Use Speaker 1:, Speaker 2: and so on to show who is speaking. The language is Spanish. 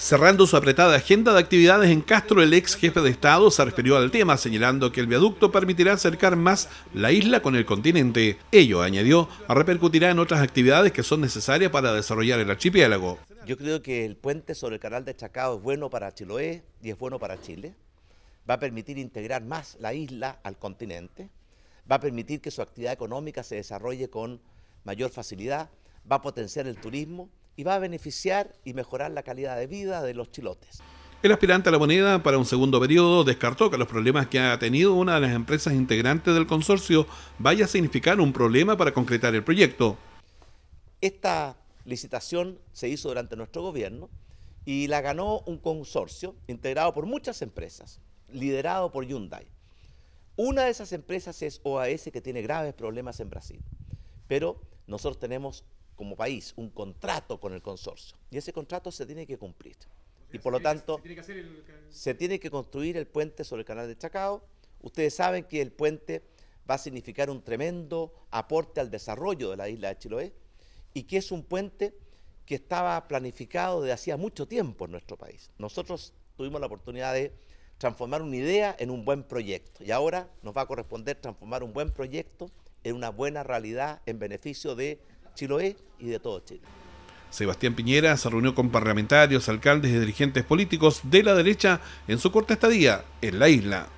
Speaker 1: Cerrando su apretada agenda de actividades en Castro, el ex jefe de Estado se refirió al tema, señalando que el viaducto permitirá acercar más la isla con el continente. Ello, añadió, repercutirá en otras actividades que son necesarias para desarrollar el archipiélago.
Speaker 2: Yo creo que el puente sobre el canal de Chacao es bueno para Chiloé y es bueno para Chile. Va a permitir integrar más la isla al continente. Va a permitir que su actividad económica se desarrolle con mayor facilidad. Va a potenciar el turismo y va a beneficiar y mejorar la calidad de vida de los chilotes.
Speaker 1: El aspirante a la moneda para un segundo periodo descartó que los problemas que ha tenido una de las empresas integrantes del consorcio vaya a significar un problema para concretar el proyecto.
Speaker 2: Esta licitación se hizo durante nuestro gobierno y la ganó un consorcio integrado por muchas empresas, liderado por Hyundai. Una de esas empresas es OAS que tiene graves problemas en Brasil, pero nosotros tenemos como país un contrato con el consorcio y ese contrato se tiene que cumplir. y por lo tanto, se, tiene que se tiene que construir el puente sobre el canal de Chacao. Ustedes saben que el puente va a significar un tremendo aporte al desarrollo de la isla de Chiloé y que es un puente que estaba planificado desde hacía mucho tiempo en nuestro país. Nosotros tuvimos la oportunidad de transformar una idea en un buen proyecto y ahora nos va a corresponder transformar un buen proyecto en una buena realidad en beneficio de Chiloé y de todo Chile.
Speaker 1: Sebastián Piñera se reunió con parlamentarios, alcaldes y dirigentes políticos de la derecha en su corta estadía en la isla.